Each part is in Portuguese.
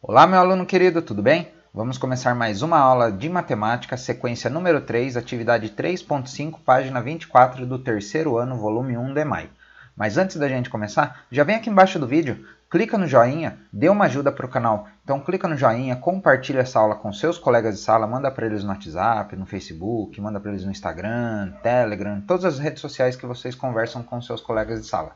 Olá, meu aluno querido, tudo bem? Vamos começar mais uma aula de matemática, sequência número 3, atividade 3.5, página 24 do terceiro ano, volume 1 de maio. Mas antes da gente começar, já vem aqui embaixo do vídeo, clica no joinha, dê uma ajuda para o canal. Então clica no joinha, compartilha essa aula com seus colegas de sala, manda para eles no WhatsApp, no Facebook, manda para eles no Instagram, Telegram, todas as redes sociais que vocês conversam com seus colegas de sala,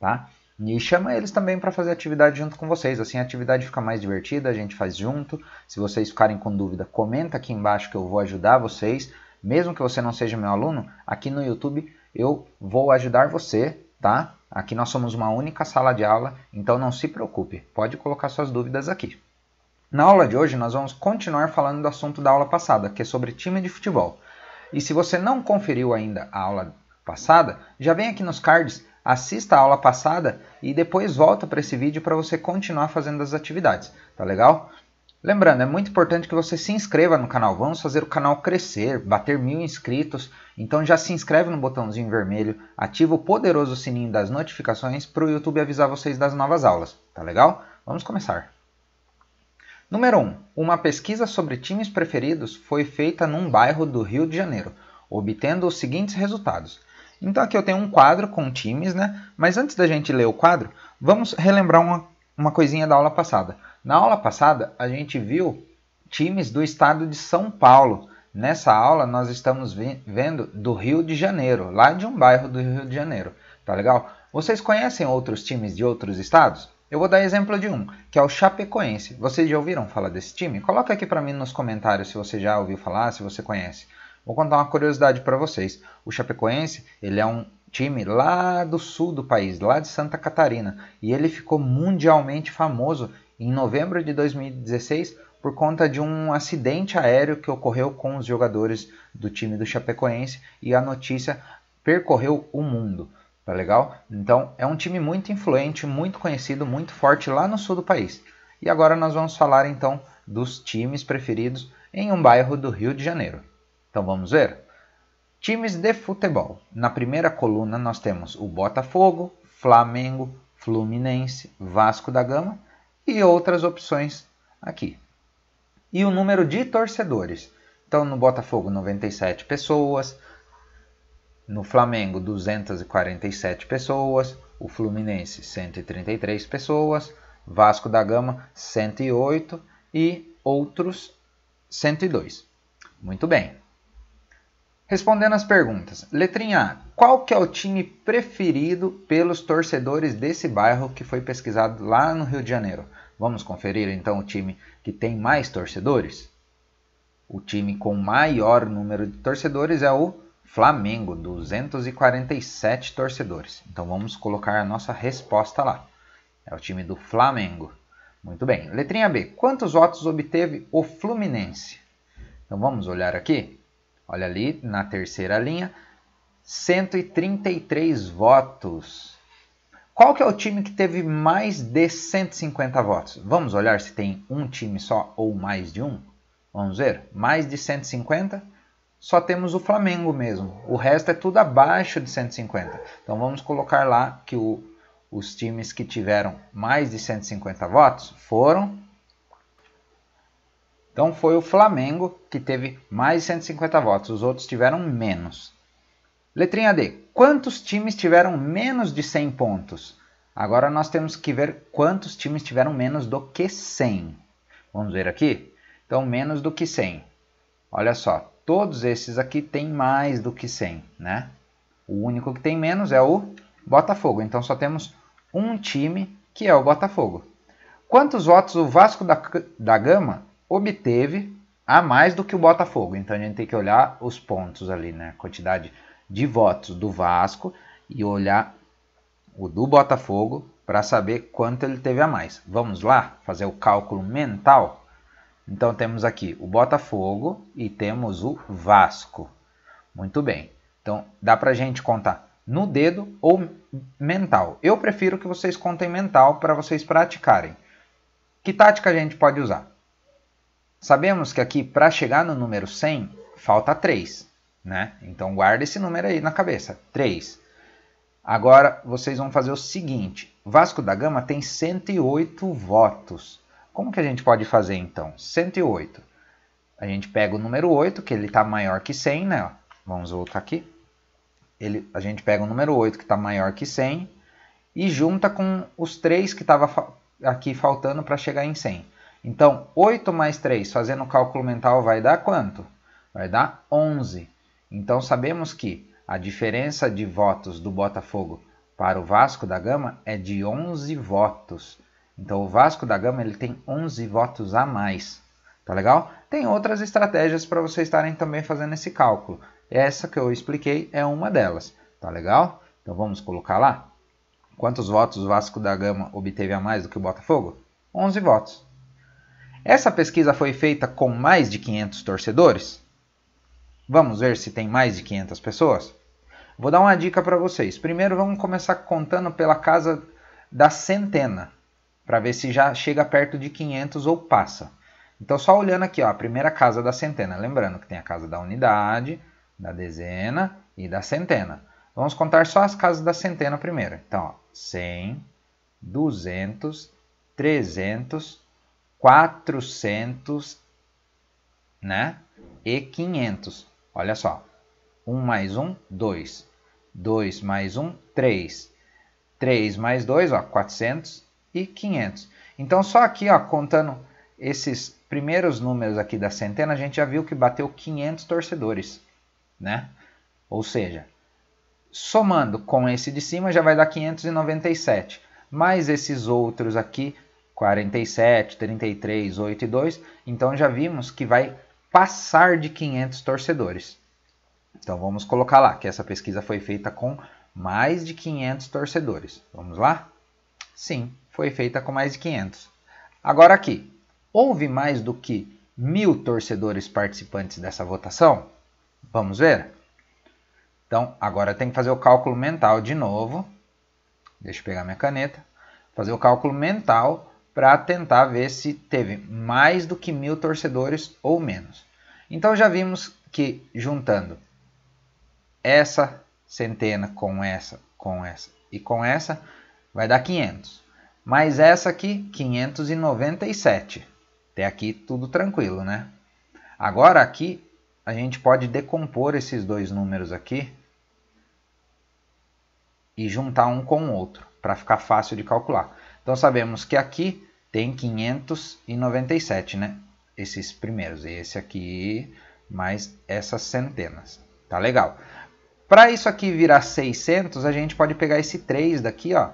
tá? E chama eles também para fazer atividade junto com vocês. Assim a atividade fica mais divertida, a gente faz junto. Se vocês ficarem com dúvida, comenta aqui embaixo que eu vou ajudar vocês. Mesmo que você não seja meu aluno, aqui no YouTube eu vou ajudar você, tá? Aqui nós somos uma única sala de aula, então não se preocupe, pode colocar suas dúvidas aqui. Na aula de hoje nós vamos continuar falando do assunto da aula passada, que é sobre time de futebol. E se você não conferiu ainda a aula passada, já vem aqui nos cards assista a aula passada e depois volta para esse vídeo para você continuar fazendo as atividades, tá legal? Lembrando, é muito importante que você se inscreva no canal. Vamos fazer o canal crescer, bater mil inscritos. Então já se inscreve no botãozinho vermelho, ativa o poderoso sininho das notificações para o YouTube avisar vocês das novas aulas. Tá legal? Vamos começar. Número 1. Uma pesquisa sobre times preferidos foi feita num bairro do Rio de Janeiro, obtendo os seguintes resultados. Então aqui eu tenho um quadro com times, né? Mas antes da gente ler o quadro, vamos relembrar uma, uma coisinha da aula passada. Na aula passada, a gente viu times do estado de São Paulo. Nessa aula, nós estamos vendo do Rio de Janeiro, lá de um bairro do Rio de Janeiro. Tá legal? Vocês conhecem outros times de outros estados? Eu vou dar exemplo de um, que é o Chapecoense. Vocês já ouviram falar desse time? Coloca aqui para mim nos comentários se você já ouviu falar, se você conhece. Vou contar uma curiosidade para vocês. O Chapecoense, ele é um time lá do sul do país, lá de Santa Catarina, e ele ficou mundialmente famoso em novembro de 2016 por conta de um acidente aéreo que ocorreu com os jogadores do time do Chapecoense e a notícia percorreu o mundo. Tá legal? Então é um time muito influente, muito conhecido, muito forte lá no sul do país. E agora nós vamos falar então dos times preferidos em um bairro do Rio de Janeiro. Então vamos ver. Times de futebol. Na primeira coluna nós temos o Botafogo, Flamengo, Fluminense, Vasco da Gama e outras opções aqui. E o número de torcedores. Então no Botafogo 97 pessoas, no Flamengo 247 pessoas, o Fluminense 133 pessoas, Vasco da Gama 108 e outros 102. Muito bem. Respondendo às perguntas. Letrinha A. Qual que é o time preferido pelos torcedores desse bairro que foi pesquisado lá no Rio de Janeiro? Vamos conferir então o time que tem mais torcedores? O time com maior número de torcedores é o Flamengo, 247 torcedores. Então vamos colocar a nossa resposta lá. É o time do Flamengo. Muito bem. Letrinha B. Quantos votos obteve o Fluminense? Então vamos olhar aqui. Olha ali na terceira linha, 133 votos. Qual que é o time que teve mais de 150 votos? Vamos olhar se tem um time só ou mais de um? Vamos ver? Mais de 150? Só temos o Flamengo mesmo. O resto é tudo abaixo de 150. Então vamos colocar lá que o, os times que tiveram mais de 150 votos foram então foi o Flamengo que teve mais 150 votos, os outros tiveram menos. Letrinha D. Quantos times tiveram menos de 100 pontos? Agora nós temos que ver quantos times tiveram menos do que 100. Vamos ver aqui? Então, menos do que 100. Olha só, todos esses aqui têm mais do que 100, né? O único que tem menos é o Botafogo. Então, só temos um time que é o Botafogo. Quantos votos o Vasco da, da Gama obteve a mais do que o Botafogo. Então a gente tem que olhar os pontos ali, né? A quantidade de votos do Vasco e olhar o do Botafogo para saber quanto ele teve a mais. Vamos lá fazer o cálculo mental? Então temos aqui o Botafogo e temos o Vasco. Muito bem. Então dá para a gente contar no dedo ou mental. Eu prefiro que vocês contem mental para vocês praticarem. Que tática a gente pode usar? Sabemos que aqui para chegar no número 100 falta 3, né? Então guarda esse número aí na cabeça, 3. Agora vocês vão fazer o seguinte, Vasco da Gama tem 108 votos. Como que a gente pode fazer então? 108. A gente pega o número 8, que ele está maior que 100, né? Vamos voltar aqui. Ele, a gente pega o número 8, que está maior que 100, e junta com os 3 que estava aqui faltando para chegar em 100. Então, 8 mais 3, fazendo o cálculo mental, vai dar quanto? Vai dar 11. Então, sabemos que a diferença de votos do Botafogo para o Vasco da Gama é de 11 votos. Então, o Vasco da Gama ele tem 11 votos a mais. Tá legal? Tem outras estratégias para vocês estarem também fazendo esse cálculo. Essa que eu expliquei é uma delas. Tá legal? Então, vamos colocar lá. Quantos votos o Vasco da Gama obteve a mais do que o Botafogo? 11 votos. Essa pesquisa foi feita com mais de 500 torcedores? Vamos ver se tem mais de 500 pessoas? Vou dar uma dica para vocês. Primeiro vamos começar contando pela casa da centena, para ver se já chega perto de 500 ou passa. Então só olhando aqui, ó, a primeira casa da centena, lembrando que tem a casa da unidade, da dezena e da centena. Vamos contar só as casas da centena primeiro. Então, ó, 100, 200, 300, 400 né? e 500. Olha só. 1 mais 1, 2. 2 mais 1, 3. 3 mais 2, ó, 400 e 500. Então, só aqui, ó, contando esses primeiros números aqui da centena, a gente já viu que bateu 500 torcedores, né? Ou seja, somando com esse de cima já vai dar 597, mais esses outros aqui 47, 33, 8 e 2. Então já vimos que vai passar de 500 torcedores. Então vamos colocar lá que essa pesquisa foi feita com mais de 500 torcedores. Vamos lá? Sim, foi feita com mais de 500. Agora aqui, houve mais do que mil torcedores participantes dessa votação? Vamos ver? Então, agora tem que fazer o cálculo mental de novo. Deixa eu pegar minha caneta. Fazer o cálculo mental para tentar ver se teve mais do que mil torcedores ou menos. Então já vimos que juntando essa centena com essa, com essa e com essa, vai dar 500. Mais essa aqui, 597. Até aqui tudo tranquilo, né? Agora aqui a gente pode decompor esses dois números aqui e juntar um com o outro para ficar fácil de calcular. Então sabemos que aqui tem 597, né? Esses primeiros, esse aqui, mais essas centenas. Tá legal. Para isso aqui virar 600, a gente pode pegar esse 3 daqui, ó,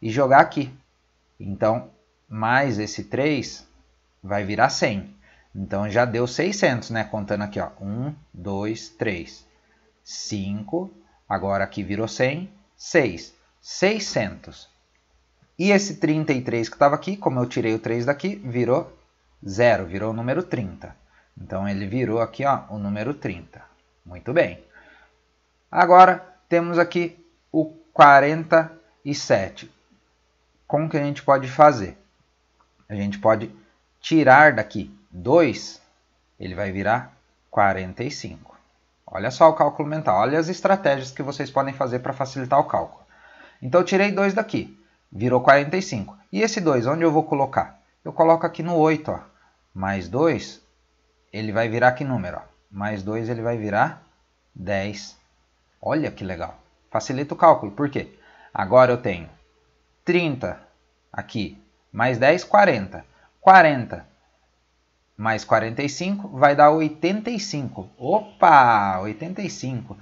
e jogar aqui. Então, mais esse 3 vai virar 100. Então, já deu 600, né? Contando aqui, ó. 1, 2, 3, 5. Agora aqui virou 100. 6. 600. E esse 33 que estava aqui, como eu tirei o 3 daqui, virou 0, virou o número 30. Então ele virou aqui ó, o número 30. Muito bem. Agora temos aqui o 47. Como que a gente pode fazer? A gente pode tirar daqui 2, ele vai virar 45. Olha só o cálculo mental, olha as estratégias que vocês podem fazer para facilitar o cálculo. Então eu tirei 2 daqui virou 45. E esse 2, onde eu vou colocar? Eu coloco aqui no 8, ó. mais 2, ele vai virar que número? Ó. Mais 2 ele vai virar 10. Olha que legal. Facilita o cálculo, por quê? Agora eu tenho 30 aqui, mais 10, 40. 40 mais 45 vai dar 85. Opa, 85.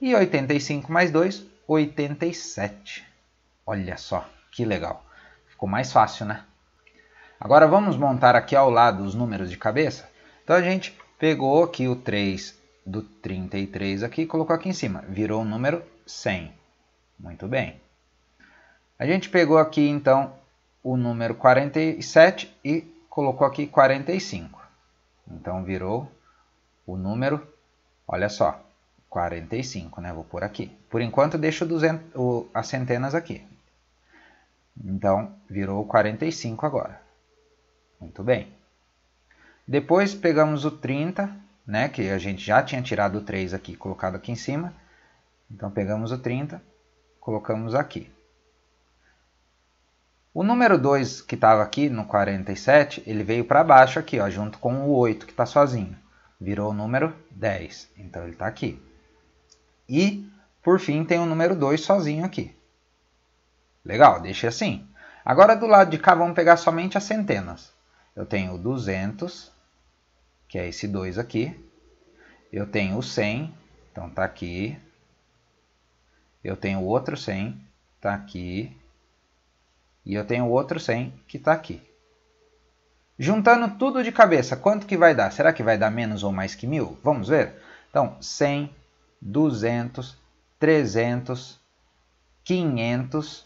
E 85 mais 2, 87. Olha só. Que legal. Ficou mais fácil, né? Agora vamos montar aqui ao lado os números de cabeça. Então a gente pegou aqui o 3 do 33 aqui e colocou aqui em cima. Virou o número 100. Muito bem. A gente pegou aqui então o número 47 e colocou aqui 45. Então virou o número, olha só, 45, né? Vou por aqui. Por enquanto deixo 200, o, as centenas aqui. Então, virou 45 agora. Muito bem. Depois pegamos o 30, né, que a gente já tinha tirado o 3 aqui e colocado aqui em cima. Então, pegamos o 30, colocamos aqui. O número 2 que estava aqui no 47, ele veio para baixo aqui, ó, junto com o 8 que está sozinho. Virou o número 10, então ele está aqui. E, por fim, tem o número 2 sozinho aqui. Legal, deixei assim. Agora do lado de cá vamos pegar somente as centenas. Eu tenho 200, que é esse 2 aqui. Eu tenho 100, então está aqui. Eu tenho outro 100, está aqui. E eu tenho outro 100, que está aqui. Juntando tudo de cabeça, quanto que vai dar? Será que vai dar menos ou mais que mil? Vamos ver? Então, 100, 200, 300, 500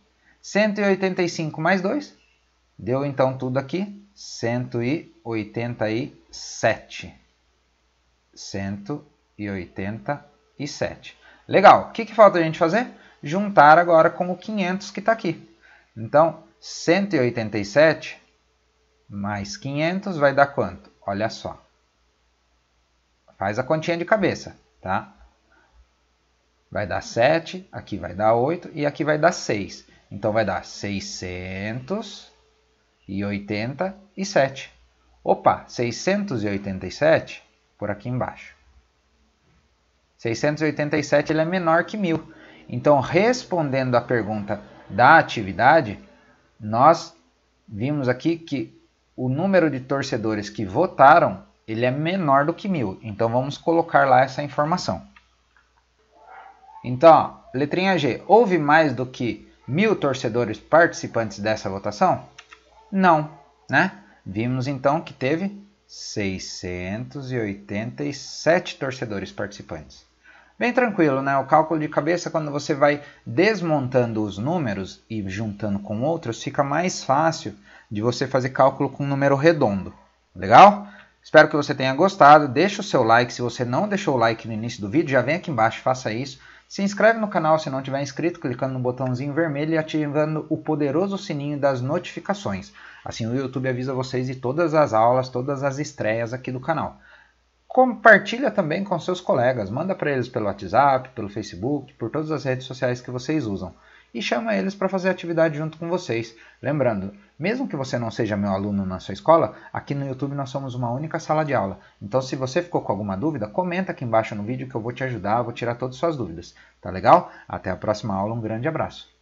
185 mais 2, deu então tudo aqui, 187. 187. Legal, o que, que falta a gente fazer? Juntar agora com o 500 que está aqui. Então, 187 mais 500 vai dar quanto? Olha só. Faz a continha de cabeça, tá? Vai dar 7, aqui vai dar 8 e aqui vai dar 6. Então vai dar 687. Opa, 687 por aqui embaixo. 687 ele é menor que 1.000. Então, respondendo à pergunta da atividade, nós vimos aqui que o número de torcedores que votaram ele é menor do que 1.000. Então, vamos colocar lá essa informação. Então, ó, letrinha G. Houve mais do que mil torcedores participantes dessa votação? Não, né? Vimos então que teve 687 torcedores participantes. Bem tranquilo, né? O cálculo de cabeça, quando você vai desmontando os números e juntando com outros, fica mais fácil de você fazer cálculo com um número redondo. Legal? Espero que você tenha gostado. Deixa o seu like. Se você não deixou o like no início do vídeo, já vem aqui embaixo, faça isso. Se inscreve no canal se não tiver inscrito, clicando no botãozinho vermelho e ativando o poderoso sininho das notificações. Assim o YouTube avisa vocês de todas as aulas, todas as estreias aqui do canal. Compartilha também com seus colegas, manda para eles pelo WhatsApp, pelo Facebook, por todas as redes sociais que vocês usam e chama eles para fazer atividade junto com vocês. Lembrando, mesmo que você não seja meu aluno na sua escola, aqui no YouTube nós somos uma única sala de aula. Então se você ficou com alguma dúvida, comenta aqui embaixo no vídeo que eu vou te ajudar, vou tirar todas as suas dúvidas. Tá legal? Até a próxima aula, um grande abraço.